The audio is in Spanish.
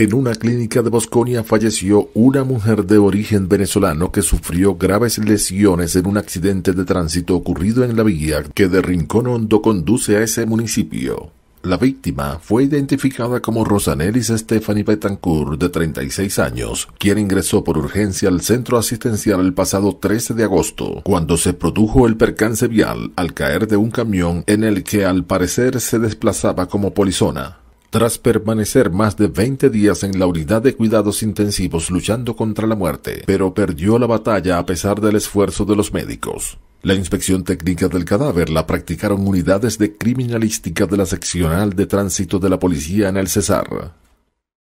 En una clínica de Bosconia falleció una mujer de origen venezolano que sufrió graves lesiones en un accidente de tránsito ocurrido en la vía que de Rincón Hondo conduce a ese municipio. La víctima fue identificada como Rosanelis Stephanie Betancourt, de 36 años, quien ingresó por urgencia al centro asistencial el pasado 13 de agosto, cuando se produjo el percance vial al caer de un camión en el que al parecer se desplazaba como polizona tras permanecer más de 20 días en la unidad de cuidados intensivos luchando contra la muerte, pero perdió la batalla a pesar del esfuerzo de los médicos. La inspección técnica del cadáver la practicaron unidades de criminalística de la seccional de tránsito de la policía en el Cesar.